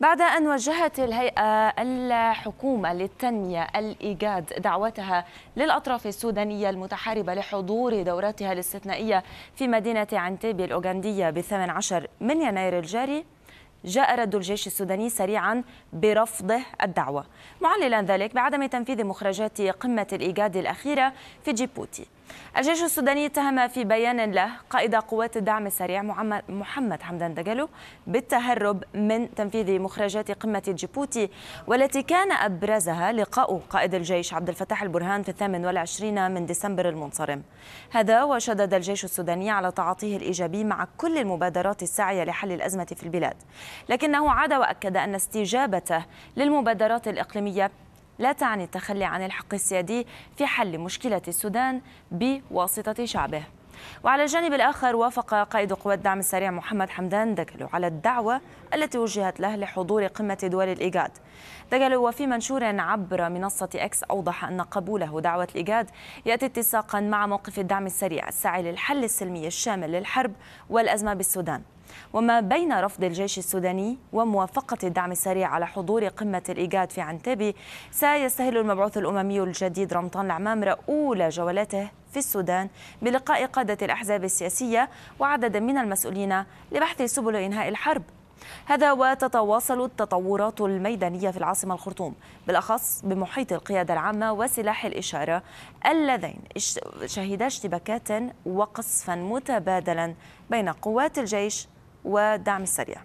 بعد أن وجهت الهيئة الحكومة للتنمية الإيجاد دعوتها للأطراف السودانية المتحاربة لحضور دوراتها الاستثنائية في مدينة عنتيبي الأوغندية ب عشر من يناير الجاري جاء رد الجيش السوداني سريعا برفضه الدعوة معللا ذلك بعدم تنفيذ مخرجات قمة الإيجاد الأخيرة في جيبوتي الجيش السوداني اتهم في بيان له قائد قوات الدعم السريع محمد حمدان دجلو بالتهرب من تنفيذ مخرجات قمة جيبوتي والتي كان أبرزها لقاء قائد الجيش عبد الفتاح البرهان في الثامن والعشرين من ديسمبر المنصرم هذا وشدد الجيش السوداني على تعاطيه الإيجابي مع كل المبادرات الساعية لحل الأزمة في البلاد لكنه عاد وأكد أن استجابته للمبادرات الإقليمية لا تعني التخلي عن الحق السيادي في حل مشكلة السودان بواسطة شعبه وعلى الجانب الآخر وافق قائد قوى الدعم السريع محمد حمدان دجلو على الدعوة التي وجهت له لحضور قمة دول الإيجاد دجلو وفي منشور عبر منصة إكس أوضح أن قبوله دعوة الإيجاد يأتي اتساقا مع موقف الدعم السريع السعي للحل السلمي الشامل للحرب والأزمة بالسودان وما بين رفض الجيش السوداني وموافقة الدعم السريع على حضور قمة الإيجاد في عنتبي سيستهل المبعوث الأممي الجديد رمضان العمامرة أولى جولاته في السودان بلقاء قادة الأحزاب السياسية وعدد من المسؤولين لبحث سبل إنهاء الحرب هذا وتتواصل التطورات الميدانية في العاصمة الخرطوم بالأخص بمحيط القيادة العامة وسلاح الإشارة اللذين شهدا اشتباكات وقصفا متبادلا بين قوات الجيش والدعم السريع